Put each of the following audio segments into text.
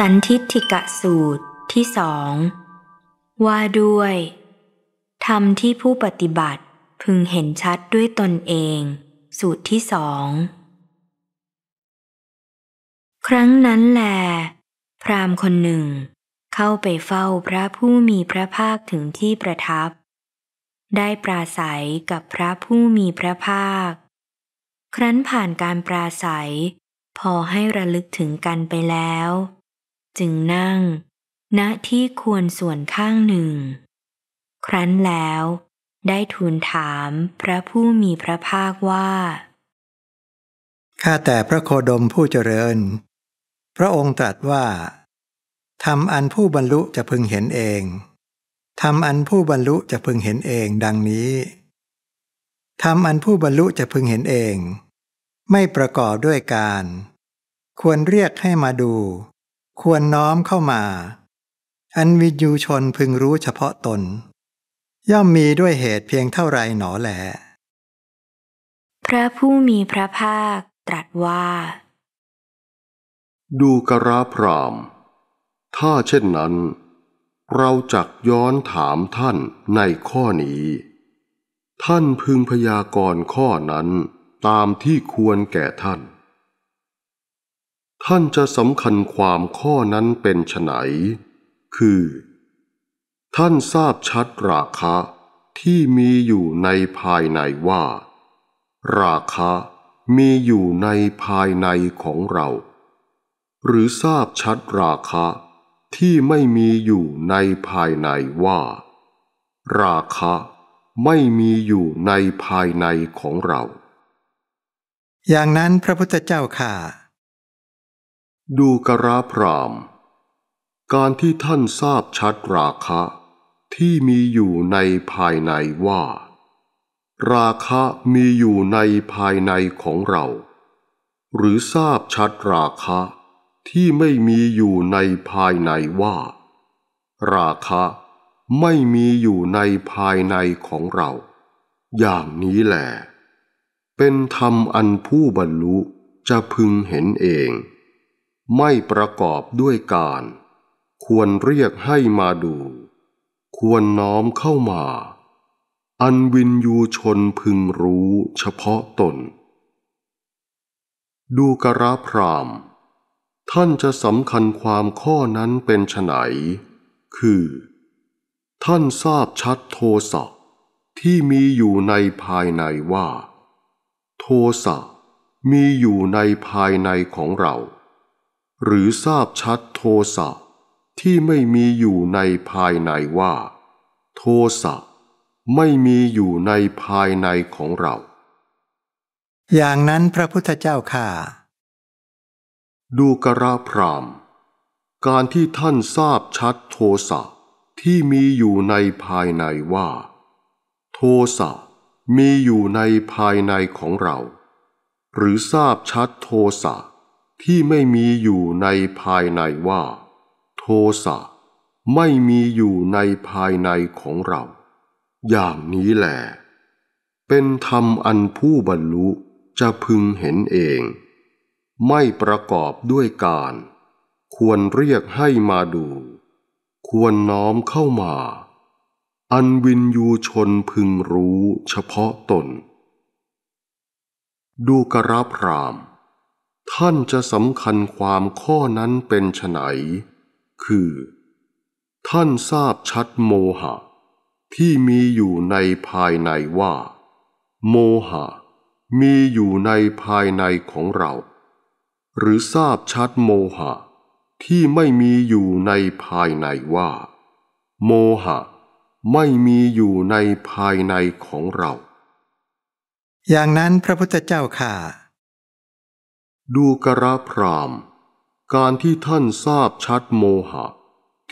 สันทิฏฐิกะสูตรที่สองว่าด้วยธรรมที่ผู้ปฏิบัติพึงเห็นชัดด้วยตนเอง สูตรที่สองครั้งนั้นแล พรามคนหนึ่ง เข้าไปเฝ้าพระผู้มีพระภาคถึงที่ประทับ ได้ปราศัยกับพระผู้มีพระภาค ครั้นผ่านการปราศัย พอให้ระลึกถึงกันไปแล้วจึงนั่งณที่ควรส่วนข้างหนึ่ง ครั้นแล้ว ได้ทูลถามพระผู้มีพระภาคว่าข้าแต่พระโคดมผู้เจริญ พระองค์ตรัสว่าทำอันผู้บรรลุจะพึงเห็นเองทำอันผู้บรรลุจะพึงเห็นเองดังนี้ทำอันผู้บรรลุจะพึงเห็นเอง ไม่ประกอบด้วยการ ควรเรียกให้มาดูควรน้อมเข้ามา อันวิญญูชนพึงรู้เฉพาะตน ย่อมมีด้วยเหตุเพียงเท่าไรหนอแหลพระผู้มีพระภาคตรัสว่า ดูกราพรามถ้าเช่นนั้นเราจักย้อนถามท่านในข้อนี้ ท่านพึงพยากรณ์ข้อนั้นตามที่ควรแก่ท่านท่านจะสำคัญความข้อนั้นเป็นไนคือ ท่านทราบชัดราคะที่มีอยู่ในภายในว่า ราคะมีอยู่ในภายในของเรา หรือทราบชัดราคะที่ไม่มีอยู่ในภายในว่า ราคะไม่มีอยู่ในภายในของเรา อย่างนั้นพระพุทธเจ้าค่ะดูกราพรามการที่ท่านทราบชัดราคะ ที่มีอยู่ในภายในว่า ราคะมีอยู่ในภายในของเรา หรือทราบชัดราคะ ที่ไม่มีอยู่ในภายในว่า ราคะไม่มีอยู่ในภายในของเรา อย่างนี้แหละเป็นธรรมอันผู้บรรลุจะพึงเห็นเองไม่ประกอบด้วยการ ควรเรียกให้มาดู ควรน้อมเข้ามา อันวินยูชนพึงรู้เฉพาะตน ดูกระพราม ท่านจะสำคัญความข้อนั้นเป็นไฉนคือ ท่านทราบชัดโทสะที่มีอยู่ในภายในว่า โทสะมีอยู่ในภายในของเราหรือทราบชัดโทสะที่ไม่มีอยู่ในภายในว่า โทสะไม่มีอยู่ในภายในของเรา อย่างนั้นพระพุทธเจ้าค่ะ ดูกระพรามการที่ท่านทราบชัดโทสะที่มีอยู่ในภายในว่า โทสะมีอยู่ในภายในของเรา หรือทราบชัดโทสะที่ไม่มีอยู่ในภายในว่า โทสะไม่มีอยู่ในภายในของเรา อย่างนี้แหล เป็นธรรมอันผู้บรรลุจะพึงเห็นเอง ไม่ประกอบด้วยการ ควรเรียกให้มาดู ควรน้อมเข้ามา อันวินยูชนพึงรู้เฉพาะตน ดูกระพรามณท่านจะสำคัญความข้อนั้นเป็นไนคือ ท่านทราบชัดโมหะ ที่มีอยู่ในภายในว่า โมหะมีอยู่ในภายในของเรา หรือทราบชัดโมหะ ที่ไม่มีอยู่ในภายในว่า โมหะ ไม่มีอยู่ในภายในของเรา อย่างนั้นพระพุทธเจ้าค่ะดูกระพรามการที่ท่านทราบชัดโมหะ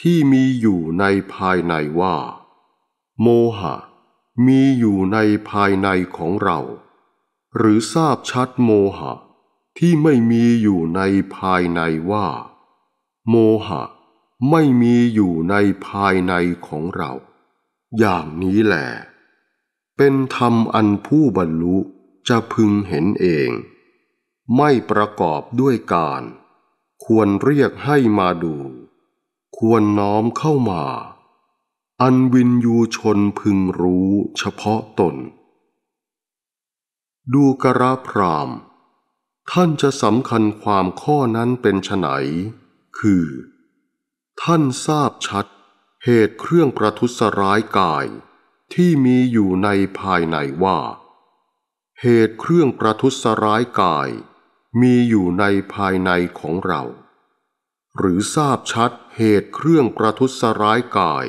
ที่มีอยู่ในภายในว่า โมหะมีอยู่ในภายในของเรา หรือทราบชัดโมหะที่ไม่มีอยู่ในภายในว่า โมหะไม่มีอยู่ในภายในของเรา อย่างนี้แหละเป็นธรรมอันผู้บรรลุจะพึงเห็นเองไม่ประกอบด้วยการ ควรเรียกให้มาดู ควรน้อมเข้ามา อันวินยูชนพึงรู้เฉพาะตน ดูกระพรามท่านจะสำคัญความข้อนั้นเป็นไฉนคือ ท่านทราบชัดเหตุเครื่องประทุษร้ายกาย ที่มีอยู่ในภายในว่า เหตุเครื่องประทุษร้ายกายมีอยู่ในภายในของเรา หรือทราบชัดเหตุเครื่องประทุษร้ายกาย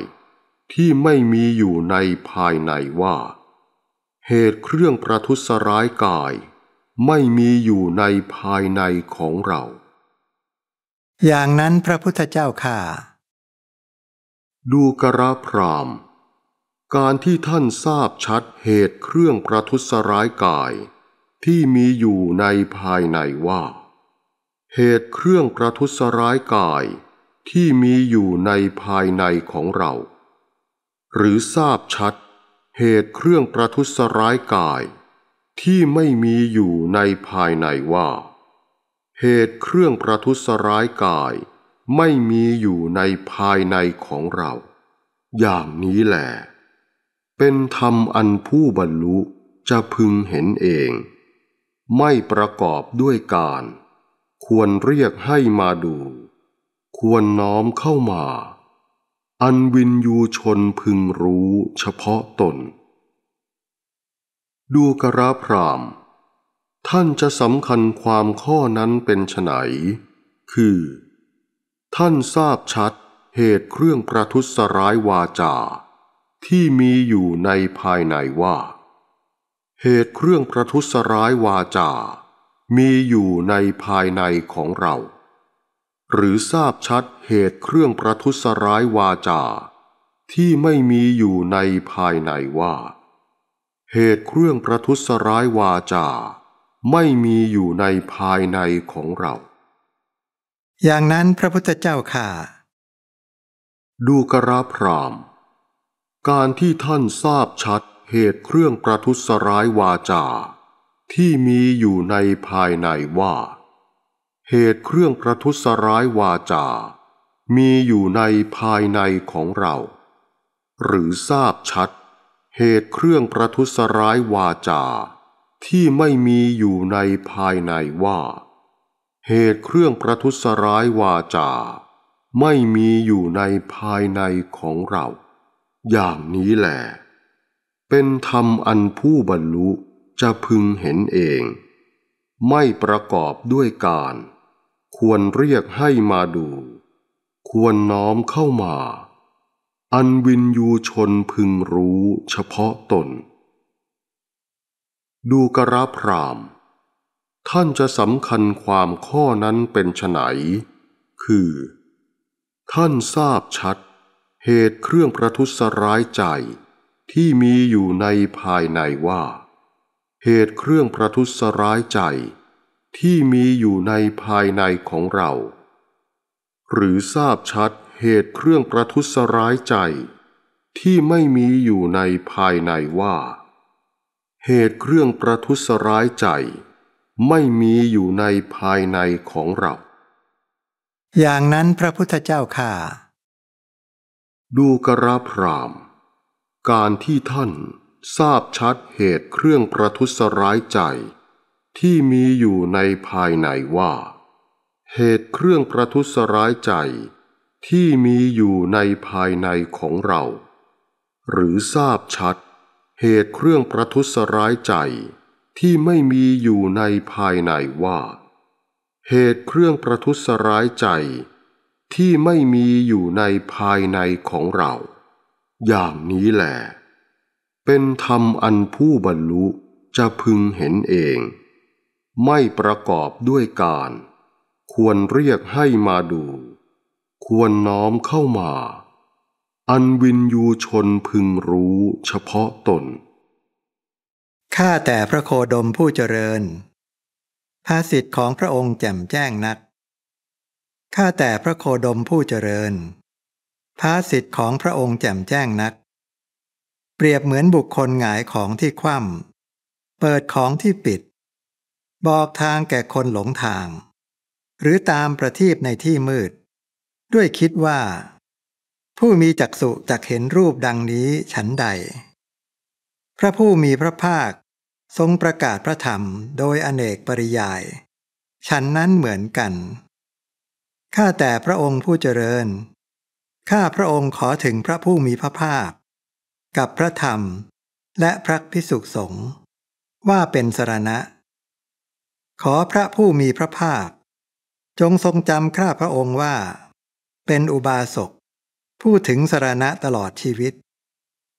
ที่ไม่มีอยู่ในภายในว่า เหตุเครื่องประทุษร้ายกาย ไม่มีอยู่ในภายในของเรา อย่างนั้นพระพุทธเจ้าค่ะ ดูกระพรามการที่ท่านทราบชัดเหตุเครื่องประทุษร้ายกายที่มีอยู่ในภายในว่า เหตุเครื่องประทุษร้ายกาย ที่มีอยู่ในภายในของเรา หรือทราบชัด เหตุเครื่องประทุษร้ายกาย ที่ไม่มีอยู่ในภายในว่า เหตุเครื่องประทุษร้ายกาย ไม่มีอยู่ในภายในของเรา อย่างนี้แหละเป็นธรรมอันผู้บรรลุจะพึงเห็นเองไม่ประกอบด้วยการ ควรเรียกให้มาดู ควรน้อมเข้ามา อันวินยูชนพึงรู้เฉพาะตน ดูกระพราม ท่านจะสำคัญความข้อนั้นเป็นไฉนคือ ท่านทราบชัดเหตุเครื่องประทุษร้ายวาจา ที่มีอยู่ในภายในว่าเหตุเครื่องประทุษร้ายวาจา มีอยู่ในภายในของเรา หรือทราบชัดเหตุเครื่องประทุษร้ายวาจา ที่ไม่มีอยู่ในภายในว่า เหตุเครื่องประทุษร้ายวาจา ไม่มีอยู่ในภายในของเรา อย่างนั้นพระพุทธเจ้าค่ะ ดูกระพรามการที่ท่านทราบชัดเหตุเครื่องประทุษร้ายวาจา ที่มีอยู่ในภายในว่า เหตุเครื่องประทุษร้ายวาจา มีอยู่ในภายในของเรา หรือทราบชัด เหตุเครื่องประทุษร้ายวาจา ที่ไม่มีอยู่ในภายในว่า เหตุเครื่องประทุษร้ายวาจา ไม่มีอยู่ในภายในของเรา อย่างนี้แหละเป็นธรรมอันผู้บรรลุจะพึงเห็นเอง ไม่ประกอบด้วยการ ควรเรียกให้มาดู ควรน้อมเข้ามา อันวินยูชนพึงรู้เฉพาะตน ดูกระพราม ท่านจะสำคัญความข้อนั้นเป็นไฉนคือ ท่านทราบชัด เหตุเครื่องประทุษร้ายใจที่มีอยู่ในภายในว่า เหตุเครื่องประทุษร้ายใจ ที่มีอยู่ในภายในของเรา หรือทราบชัดเหตุเครื่องประทุษร้ายใจ ที่ไม่มีอยู่ในภายในว่า เหตุเครื่องประทุษร้ายใจ ไม่มีอยู่ในภายในของเรา อย่างนั้นพระพุทธเจ้าค่ะ ดูกระพรามณการที่ท่าน ทราบชัดเหตุเครื่องประทุษร้ายใจ ที่มีอยู่ในภายในว่า เหตุเครื่องประทุษร้ายใจ ที่มีอยู่ในภายในของเรา หรือทราบชัด เหตุเครื่องประทุษร้ายใจ ที่ไม่มีอยู่ในภายในว่า เหตุเครื่องประทุษร้ายใจ ที่ไม่มีอยู่ในภายในของเราอย่างนี้แหละ เป็นธรรมอันผู้บรรลุจะพึงเห็นเอง ไม่ประกอบด้วยการ ควรเรียกให้มาดู ควรน้อมเข้ามา อันวินยูชนพึงรู้เฉพาะตน ข้าแต่พระโคดมผู้เจริญ ภาษิตของพระองค์แจ่มแจ้งนัก ข้าแต่พระโคดมผู้เจริญพระสิทธิ์ของพระองค์แจ่มแจ้งนัก เปรียบเหมือนบุคคลหงายของที่คว่ำเปิดของที่ปิด บอกทางแก่คนหลงทาง หรือตามประทีปในที่มืด ด้วยคิดว่า ผู้มีจักษุจักเห็นรูปดังนี้ฉันใด พระผู้มีพระภาคทรงประกาศพระธรรมโดยอเนกปริยาย ฉันนั้นเหมือนกันข้าแต่พระองค์ผู้เจริญข้าพระองค์ขอถึงพระผู้มีพระภาคกับพระธรรมและพระพิสุสงฆ์ว่าเป็นสรณะขอพระผู้มีพระภาคจงทรงจำข้าพระองค์ว่า เป็นอุบาสก ผู้ถึงสรณะตลอดชีวิต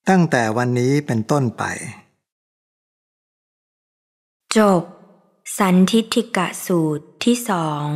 ตั้งแต่วันนี้เป็นต้นไป จบ สันทิฏฐิกะสูตรที่สอง